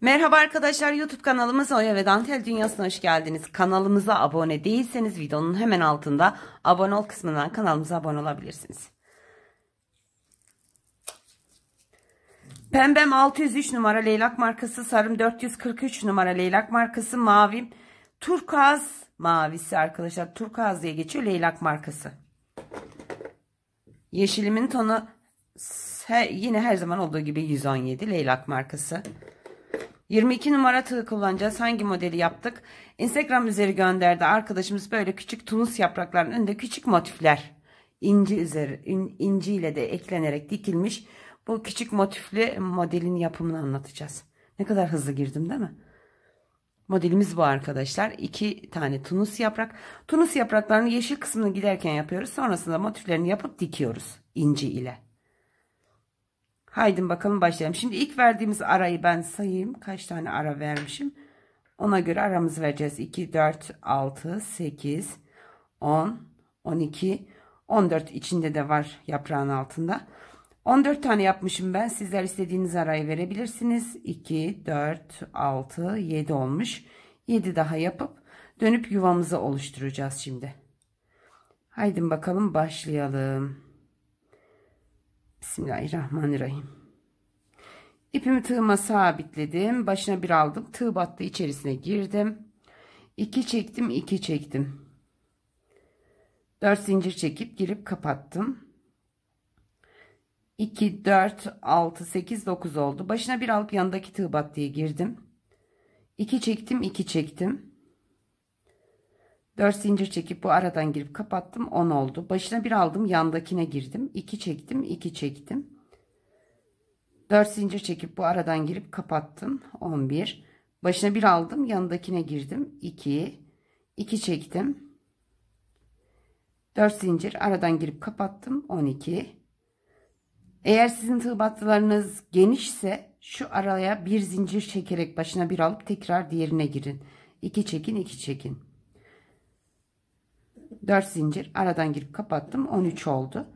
Merhaba arkadaşlar YouTube kanalımız Oya ve Dantel Dünyası'na hoş geldiniz. Kanalımıza abone değilseniz videonun hemen altında abone ol kısmından kanalımıza abone olabilirsiniz. Pembem 603 numara leylak markası, sarım 443 numara leylak markası, mavim turkaz mavisi arkadaşlar. turkaz diye geçiyor leylak markası. Yeşilimin tonu yine her zaman olduğu gibi 117 leylak markası. 22 numara tığ kullanacağız. Hangi modeli yaptık? Instagram üzeri gönderdi arkadaşımız böyle küçük tunus yapraklarının önünde küçük motifler. inci üzeri in, inci ile de eklenerek dikilmiş. Bu küçük motifli modelin yapımını anlatacağız. Ne kadar hızlı girdim değil mi? Modelimiz bu arkadaşlar. İki tane tunus yaprak. Tunus yapraklarının yeşil kısmını giderken yapıyoruz. Sonrasında motiflerini yapıp dikiyoruz inci ile. Haydin bakalım başlayalım. Şimdi ilk verdiğimiz arayı ben sayayım. Kaç tane ara vermişim. Ona göre aramızı vereceğiz. 2, 4, 6, 8, 10, 12, 14 içinde de var yaprağın altında. 14 tane yapmışım ben. Sizler istediğiniz arayı verebilirsiniz. 2, 4, 6, 7 olmuş. 7 daha yapıp dönüp yuvamızı oluşturacağız şimdi. Haydi bakalım başlayalım. Bismillahirrahmanirrahim. İpimi tığıma sabitledim. Başına bir aldım. Tığ battı içerisine girdim. 2 çektim 2 çektim. 4 zincir çekip girip kapattım. 2 4 6 8 9 oldu. Başına bir alıp yandaki tığ battıya girdim. 2 çektim 2 çektim. 4 zincir çekip bu aradan girip kapattım 10 oldu. Başına bir aldım yandakine girdim. 2 çektim 2 çektim. 4 zincir çekip bu aradan girip kapattım 11 başına bir aldım yanındakine girdim 2 2 çektim 4 zincir aradan girip kapattım 12 eğer sizin tığ battılarınız genişse şu araya bir zincir çekerek başına bir alıp tekrar diğerine girin 2 çekin 2 çekin 4 zincir aradan girip kapattım 13 oldu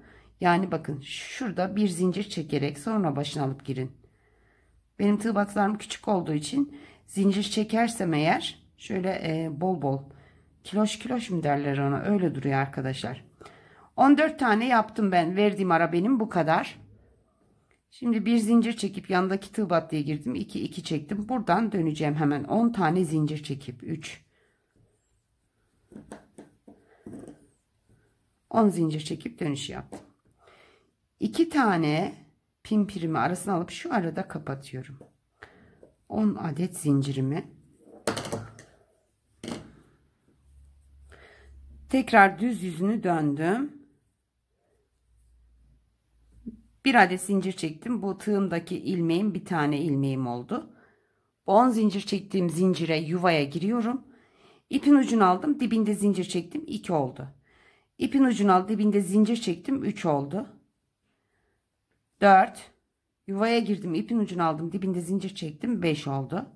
yani bakın şurada bir zincir çekerek sonra başına alıp girin. Benim tığ bakslarım küçük olduğu için zincir çekersem eğer şöyle e, bol bol kiloş kiloş mu derler ona öyle duruyor arkadaşlar. 14 tane yaptım ben. Verdiğim ara benim bu kadar. Şimdi bir zincir çekip yandaki tığ battıya girdim. 2 2 çektim. Buradan döneceğim hemen. 10 tane zincir çekip 3 10 zincir çekip dönüş yaptım. 2 tane pin pirimi arasına alıp şu arada kapatıyorum. 10 adet zincirimi tekrar düz yüzünü döndüm. Bir adet zincir çektim. Bu tığımdaki ilmeğim bir tane ilmeğim oldu. 10 zincir çektiğim zincire yuvaya giriyorum. İpin ucunu aldım. Dibinde zincir çektim. 2 oldu. İpin ucunu aldım. Dibinde zincir çektim. 3 oldu. 4 yuvaya girdim ipin ucunu aldım dibinde zincir çektim 5 oldu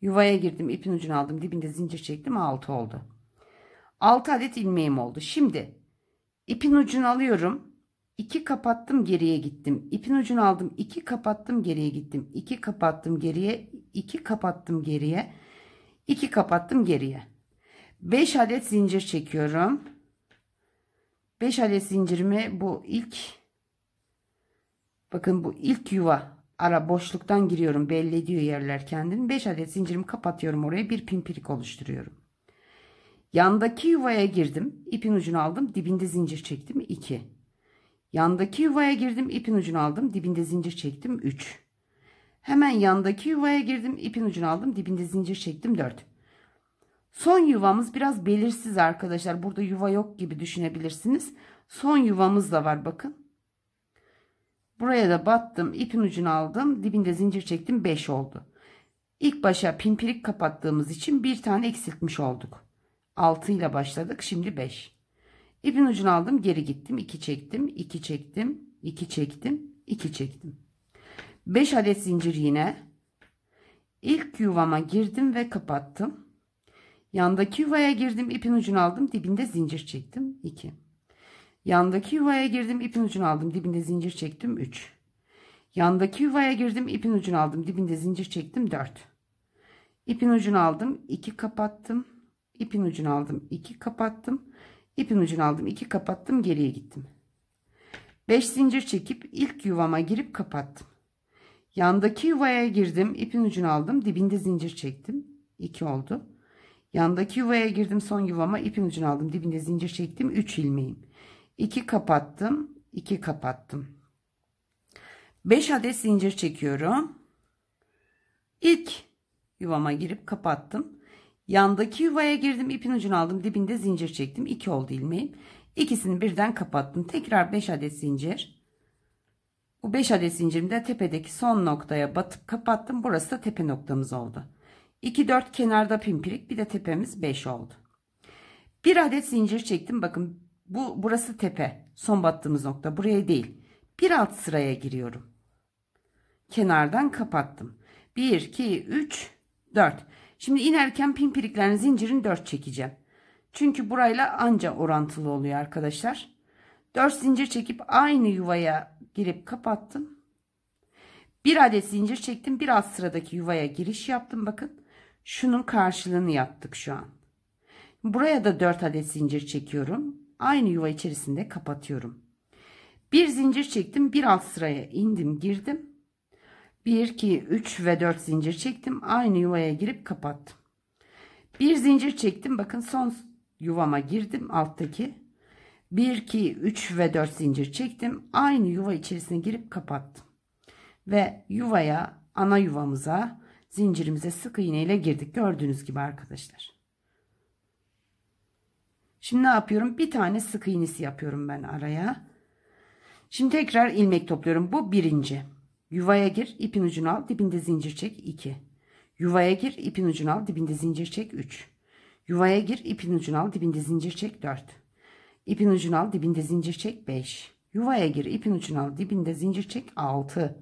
yuvaya girdim ipin ucunu aldım dibinde zincir çektim 6 oldu 6 adet ilmeğim oldu şimdi ipin ucunu alıyorum 2 kapattım geriye gittim ipin ucunu aldım 2 kapattım geriye gittim 2 kapattım geriye 2 kapattım geriye 2 kapattım geriye 5 adet zincir çekiyorum 5 adet zincirimi bu ilk Bakın bu ilk yuva ara boşluktan giriyorum belli ediyor yerler kendini. 5 adet zincirimi kapatıyorum oraya bir pimpirik oluşturuyorum. Yandaki yuvaya girdim. ipin ucunu aldım. Dibinde zincir çektim. 2. Yandaki yuvaya girdim. ipin ucunu aldım. Dibinde zincir çektim. 3. Hemen yandaki yuvaya girdim. ipin ucunu aldım. Dibinde zincir çektim. 4. Son yuvamız biraz belirsiz arkadaşlar. Burada yuva yok gibi düşünebilirsiniz. Son yuvamız da var bakın. Buraya da battım. ipin ucunu aldım. Dibinde zincir çektim. 5 oldu. İlk başa pimpirik kapattığımız için bir tane eksiltmiş olduk. 6 ile başladık. Şimdi 5. İpin ucunu aldım. Geri gittim. 2 çektim. 2 çektim. 2 çektim. 2 çektim. 5 adet zincir yine. İlk yuvama girdim ve kapattım. Yandaki yuvaya girdim. ipin ucunu aldım. Dibinde zincir çektim. 2. Yandaki yuvaya girdim ipin ucunu aldım dibinde zincir çektim 3. Yandaki yuvaya girdim ipin ucunu aldım dibinde zincir çektim 4. İpin ucunu aldım 2 kapattım. İpin ucunu aldım 2 kapattım. İpin ucunu aldım 2 kapattım geriye gittim. 5 zincir çekip ilk yuvama girip kapattım. Yandaki yuvaya girdim ipin ucunu aldım dibinde zincir çektim 2 oldu. Yandaki yuvaya girdim son yuvama ipin ucunu aldım dibinde zincir çektim 3 ilmeğim. 2 kapattım 2 kapattım 5 adet zincir çekiyorum ilk yuvama girip kapattım yandaki yuvaya girdim ipin ucunu aldım dibinde zincir çektim 2 oldu ilmeğim ikisini birden kapattım tekrar 5 adet zincir bu 5 adet zincirimde tepedeki son noktaya batıp kapattım burası da tepe noktamız oldu 2 4 kenarda pimpirik bir de tepemiz 5 oldu bir adet zincir çektim bakın bu burası tepe. Son battığımız nokta. Buraya değil. Bir alt sıraya giriyorum. Kenardan kapattım. 1, 2, 3, 4. Şimdi inerken pimpiriklerin zincirin 4 çekeceğim. Çünkü burayla anca orantılı oluyor arkadaşlar. 4 zincir çekip aynı yuvaya girip kapattım. Bir adet zincir çektim. Bir alt sıradaki yuvaya giriş yaptım. Bakın şunun karşılığını yaptık şu an. Buraya da 4 adet zincir çekiyorum aynı yuva içerisinde kapatıyorum. Bir zincir çektim. Bir alt sıraya indim girdim. 1, 2, 3 ve 4 zincir çektim. Aynı yuvaya girip kapattım. Bir zincir çektim. Bakın son yuvama girdim. Alttaki. 1, 2, 3 ve 4 zincir çektim. Aynı yuva içerisine girip kapattım. Ve yuvaya, ana yuvamıza, zincirimize sık iğne ile girdik. Gördüğünüz gibi arkadaşlar. Şimdi ne yapıyorum? Bir tane sık iğnesi yapıyorum ben araya. Şimdi tekrar ilmek topluyorum. Bu birinci. Yuvaya gir, ipin ucunu al, dibinde zincir çek. 2. Yuvaya gir, ipin ucunu al, dibinde zincir çek. 3. Yuvaya gir, ipin ucunu al, dibinde zincir çek. 4. İpin ucunu al, dibinde zincir çek. 5. Yuvaya gir, ipin ucunu al, dibinde zincir çek. 6.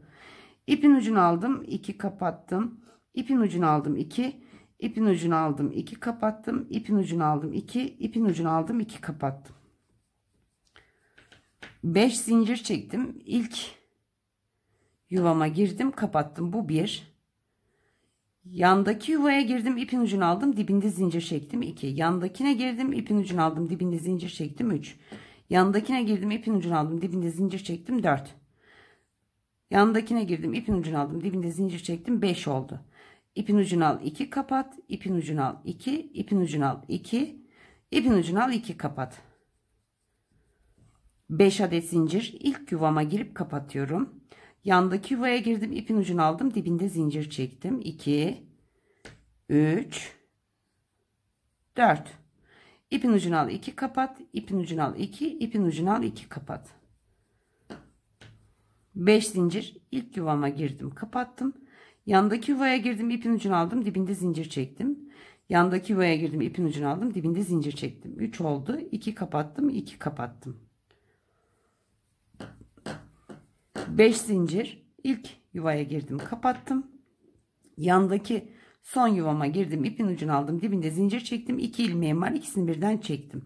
İpin ucunu aldım, 2 kapattım. İpin ucunu aldım, 2. İpin ucunu aldım 2 kapattım. İpin ucunu aldım 2. ipin ucunu aldım 2 kapattım. 5 zincir çektim. İlk yuvama girdim kapattım. Bu bir. Yandaki yuvaya girdim ipin ucunu aldım dibinde zincir çektim 2. Yandakine girdim ipin ucunu aldım dibinde zincir çektim 3. Yandakine girdim ipin ucunu aldım dibinde zincir çektim 4. Yandakine girdim ipin ucunu aldım dibinde zincir çektim 5 oldu ipin ucunu al 2 kapat ipin ucunu al 2 ipin ucunu al 2 ipin ucunu al 2 kapat 5 adet zincir ilk yuvama girip kapatıyorum yandaki yuvaya girdim ipin ucunu aldım dibinde zincir çektim 2 3 4 ipin ucunu al 2 kapat ipin ucunu al 2 ipin ucunu al 2 kapat 5 zincir ilk yuvama girdim kapattım Yandaki yuvaya girdim ipin ucunu aldım dibinde zincir çektim. Yandaki yuvaya girdim ipin ucunu aldım dibinde zincir çektim. 3 oldu 2 kapattım 2 kapattım. 5 zincir ilk yuvaya girdim kapattım. Yandaki son yuvama girdim ipin ucunu aldım dibinde zincir çektim. 2 ilmeğim var ikisini birden çektim.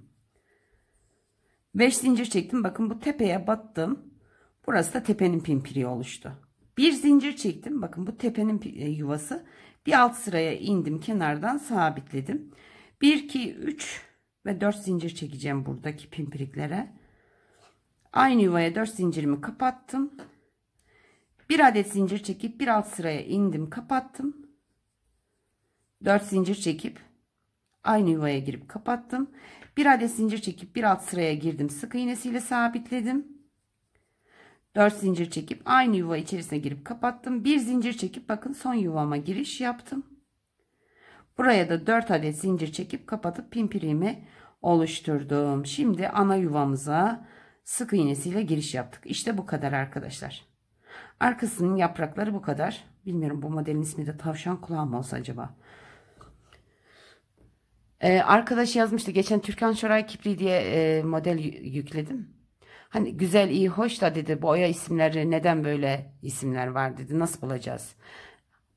5 zincir çektim bakın bu tepeye battım. Burası da tepenin pimpiri oluştu. Bir zincir çektim. Bakın bu tepenin e, yuvası. Bir alt sıraya indim. Kenardan sabitledim. 1, 2, 3 ve 4 zincir çekeceğim buradaki pimpiriklere. Aynı yuvaya 4 zincirimi kapattım. Bir adet zincir çekip bir alt sıraya indim. Kapattım. 4 zincir çekip aynı yuvaya girip kapattım. Bir adet zincir çekip bir alt sıraya girdim. Sık iğnesiyle sabitledim. 4 zincir çekip aynı yuva içerisine girip kapattım. Bir zincir çekip bakın son yuvama giriş yaptım. Buraya da 4 adet zincir çekip kapatıp pimpirimi oluşturdum. Şimdi ana yuvamıza sık iğnesiyle giriş yaptık. İşte bu kadar arkadaşlar. Arkasının yaprakları bu kadar. Bilmiyorum bu modelin ismi de tavşan kulağı mı olsa acaba? Ee, arkadaş yazmıştı. Geçen Türkan Şoray Kipri diye e, model yükledim. Hani güzel, iyi, hoş da dedi Boya isimleri neden böyle isimler var dedi. Nasıl bulacağız?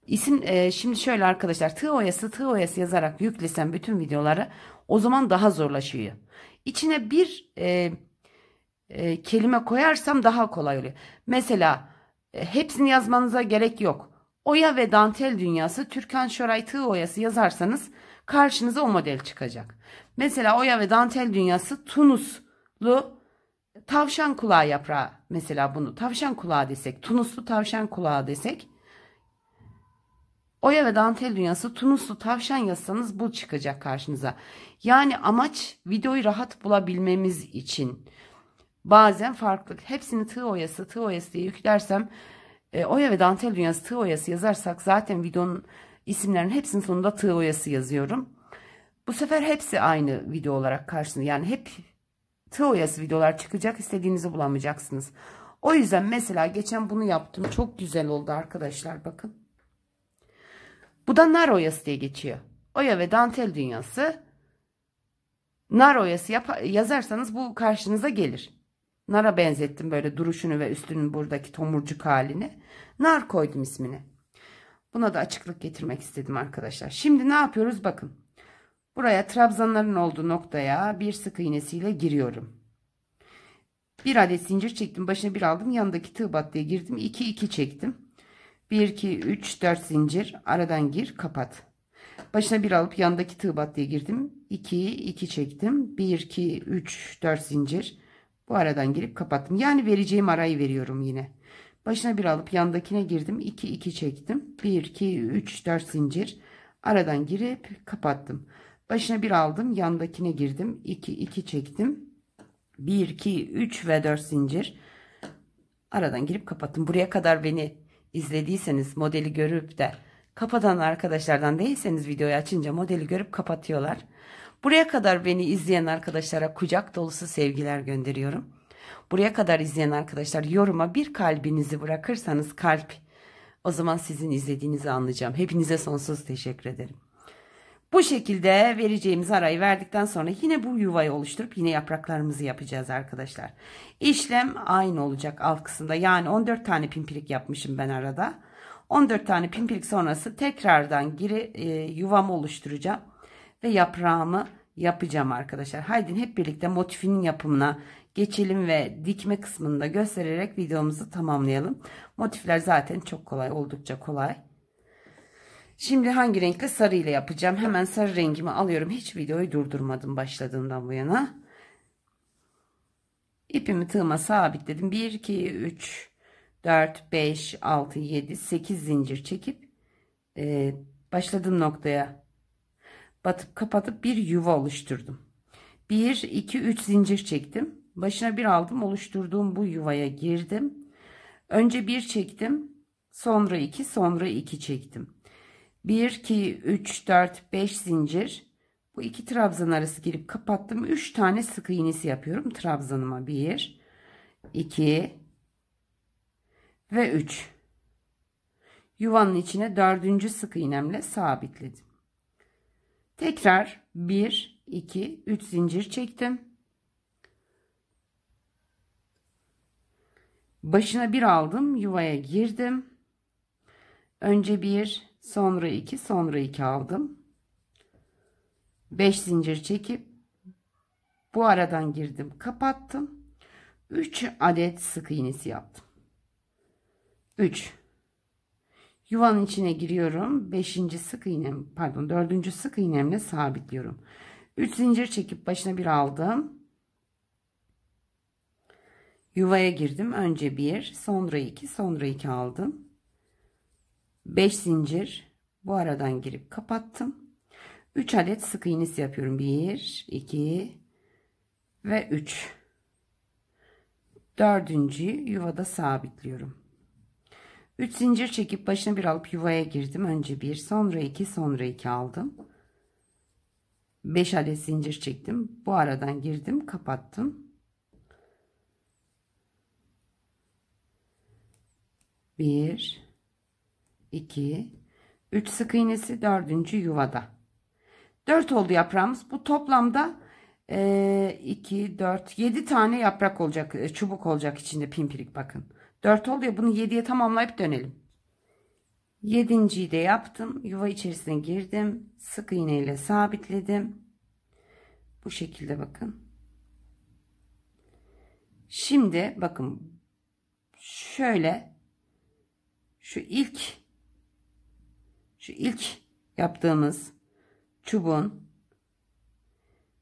İsim e, şimdi şöyle arkadaşlar tığ oyası tığ oyası yazarak yüklesem bütün videoları o zaman daha zorlaşıyor. İçine bir e, e, kelime koyarsam daha kolay oluyor. Mesela e, hepsini yazmanıza gerek yok. Oya ve dantel dünyası Türkan Şoray tığ oyası yazarsanız karşınıza o model çıkacak. Mesela oya ve dantel dünyası Tunuslu tavşan kulağı yaprağı mesela bunu tavşan kulağı desek Tunuslu tavşan kulağı desek Oya ve dantel dünyası Tunuslu tavşan yazsanız bu çıkacak karşınıza. Yani amaç videoyu rahat bulabilmemiz için. Bazen farklı hepsini tığ oyası tığ oyası diye yüklersem e, Oya ve dantel dünyası tığ oyası yazarsak zaten videonun isimlerinin hepsinin sonunda tığ oyası yazıyorum. Bu sefer hepsi aynı video olarak karşınıza yani hep tığ oyası videolar çıkacak. İstediğinizi bulamayacaksınız. O yüzden mesela geçen bunu yaptım. Çok güzel oldu arkadaşlar bakın. Bu da nar oyası diye geçiyor. Oya ve dantel dünyası. Nar oyası yap yazarsanız bu karşınıza gelir. Nara benzettim böyle duruşunu ve üstünün buradaki tomurcuk halini. Nar koydum ismini. Buna da açıklık getirmek istedim arkadaşlar. Şimdi ne yapıyoruz bakın. Buraya trabzanların olduğu noktaya bir sık iğnesiyle giriyorum. Bir adet zincir çektim. Başına bir aldım. Yanındaki tığ battıya girdim. 2 2 çektim. 1 2 3 4 zincir aradan gir, kapat. Başına bir alıp yanındaki tığ battıya girdim. 2 2 çektim. 1 2 3 4 zincir bu aradan girip kapattım. Yani vereceğim arayı veriyorum yine. Başına bir alıp yandakine girdim. 2 2 çektim. 1 2 3 4 zincir aradan girip kapattım. Başına bir aldım. Yandakine girdim. 2 2 çektim. 1 2 3 ve 4 zincir. Aradan girip kapattım. Buraya kadar beni izlediyseniz modeli görüp de kapatan arkadaşlardan değilseniz videoyu açınca modeli görüp kapatıyorlar. Buraya kadar beni izleyen arkadaşlara kucak dolusu sevgiler gönderiyorum. Buraya kadar izleyen arkadaşlar yoruma bir kalbinizi bırakırsanız kalp o zaman sizin izlediğinizi anlayacağım. Hepinize sonsuz teşekkür ederim. Bu şekilde vereceğimiz arayı verdikten sonra yine bu yuvayı oluşturup yine yapraklarımızı yapacağız arkadaşlar. İşlem aynı olacak alt kısımda. Yani 14 tane pimpirik yapmışım ben arada. 14 tane pimpirik sonrası tekrardan geri e, yuvamı oluşturacağım. Ve yaprağımı yapacağım arkadaşlar. Haydi hep birlikte motifinin yapımına geçelim ve dikme kısmında göstererek videomuzu tamamlayalım. Motifler zaten çok kolay oldukça kolay. Şimdi hangi renkle sarı ile yapacağım. Hemen sarı rengimi alıyorum. Hiç videoyu durdurmadım başladığımdan bu yana. İpimi tığıma sabitledim. 1, 2, 3, 4, 5, 6, 7, 8 zincir çekip e, başladığım noktaya batıp kapatıp bir yuva oluşturdum. 1, 2, 3 zincir çektim. Başına bir aldım. Oluşturduğum bu yuvaya girdim. Önce bir çektim. Sonra iki, sonra iki çektim. 1, 2, 3, 4, 5 zincir. Bu iki trabzan arası girip kapattım. 3 tane sık iğnesi yapıyorum trabzanıma. 1, 2 ve 3. Yuvanın içine dördüncü sık iğnemle sabitledim. Tekrar 1, 2, 3 zincir çektim. Başına bir aldım. Yuvaya girdim. Önce bir sonra 2 sonra 2 aldım 5 zincir çekip bu aradan girdim kapattım 3 adet sık iğnesi yaptım 3 yuvanın içine giriyorum 5. sık iğnem pardon 4. sık iğnemle sabitliyorum 3 zincir çekip başına bir aldım yuvaya girdim önce 1 sonra 2 sonra 2 aldım 5 zincir bu aradan girip kapattım 3 adet sık iğnesi yapıyorum 1 2 ve 3 dördüncü yuvada sabitliyorum 3 zincir çekip başına bir alıp yuvaya girdim önce bir sonra iki sonra iki aldım 5 adet zincir çektim bu aradan girdim kapattım 1 2, 3 sık iğnesi, dördüncü yuvada. 4 oldu yaprağımız. Bu toplamda 2, 4, 7 tane yaprak olacak, e, çubuk olacak içinde pimpirik bakın. 4 oldu ya bunu 7'ye tamamlayıp dönelim. 7.yi de yaptım. Yuva içerisine girdim. Sık iğneyle sabitledim. Bu şekilde bakın. Şimdi bakın şöyle şu ilk şu ilk yaptığımız çubuğun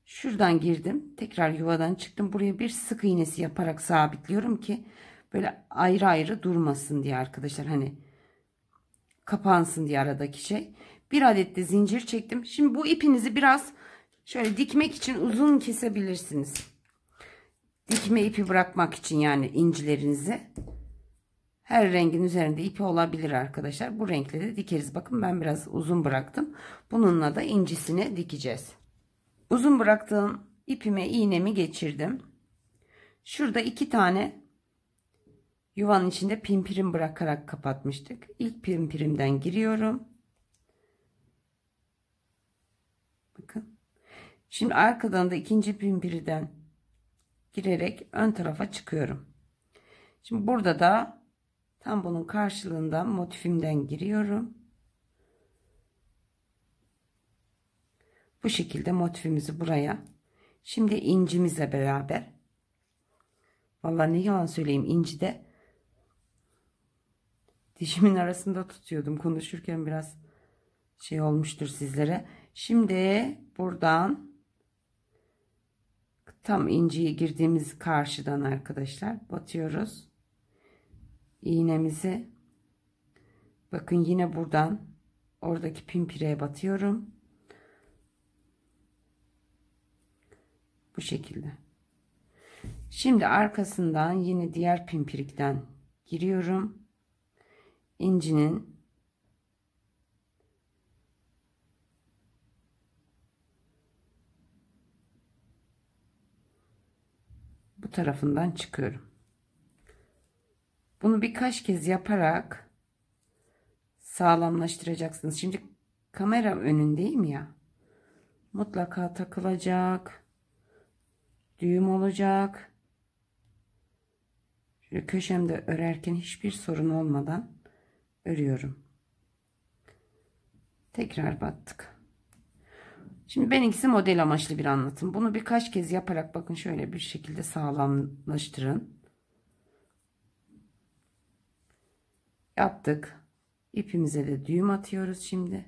şuradan girdim tekrar yuvadan çıktım buraya bir sık iğnesi yaparak sabitliyorum ki böyle ayrı ayrı durmasın diye arkadaşlar hani kapansın diye aradaki şey bir adet de zincir çektim şimdi bu ipinizi biraz şöyle dikmek için uzun kesebilirsiniz dikme ipi bırakmak için yani incilerinizi her rengin üzerinde ipi olabilir arkadaşlar. Bu renkle de dikeriz. Bakın ben biraz uzun bıraktım. Bununla da incisini dikeceğiz. Uzun bıraktığım ipime iğnemi geçirdim. Şurada iki tane yuvanın içinde pimpirim bırakarak kapatmıştık. İlk pimpirimden giriyorum. Bakın. Şimdi arkadan da ikinci pimpiriden girerek ön tarafa çıkıyorum. Şimdi burada da Tam bunun karşılığında motifimden giriyorum. Bu şekilde motifimizi buraya. Şimdi incimizle beraber. Vallahi ne yalan söyleyeyim inci de dişimin arasında tutuyordum. Konuşurken biraz şey olmuştur sizlere. Şimdi buradan tam inciye girdiğimiz karşıdan arkadaşlar batıyoruz iğnemizi bakın yine buradan oradaki pimpireye batıyorum. Bu şekilde. Şimdi arkasından yine diğer pimpirikten giriyorum. incinin bu tarafından çıkıyorum. Bunu birkaç kez yaparak sağlamlaştıracaksınız. Şimdi kamera önündeyim ya. Mutlaka takılacak. Düğüm olacak. Şöyle köşemde örerken hiçbir sorun olmadan örüyorum. Tekrar battık. Şimdi benimkisi model amaçlı bir anlatım. Bunu birkaç kez yaparak bakın şöyle bir şekilde sağlamlaştırın. yaptık ipimize de düğüm atıyoruz şimdi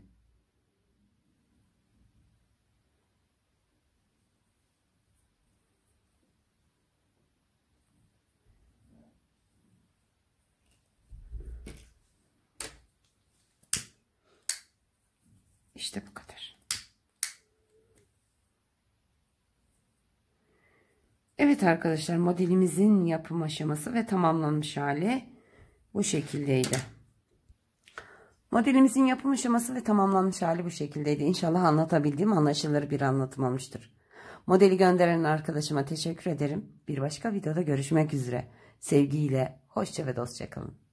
İşte bu kadar. Evet arkadaşlar modelimizin yapım aşaması ve tamamlanmış hali. Bu şekildeydi. Modelimizin yapım aşaması ve tamamlanmış hali bu şekildeydi. İnşallah anlatabildiğim anlaşılır bir anlatım olmuştur. Modeli gönderen arkadaşıma teşekkür ederim. Bir başka videoda görüşmek üzere. Sevgiyle, hoşça ve dostça kalın.